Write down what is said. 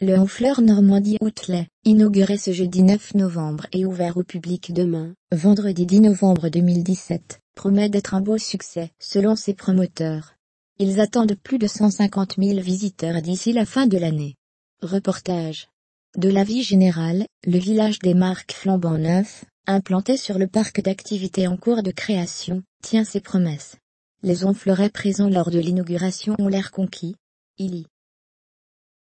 Le Honfleur Normandie Outlet, inauguré ce jeudi 9 novembre et ouvert au public demain, vendredi 10 novembre 2017, promet d'être un beau succès, selon ses promoteurs. Ils attendent plus de 150 000 visiteurs d'ici la fin de l'année. Reportage. De la vie générale, le village des marques flambant neuf, implanté sur le parc d'activités en cours de création, tient ses promesses. Les onfleurais présents lors de l'inauguration ont l'air conquis. Il y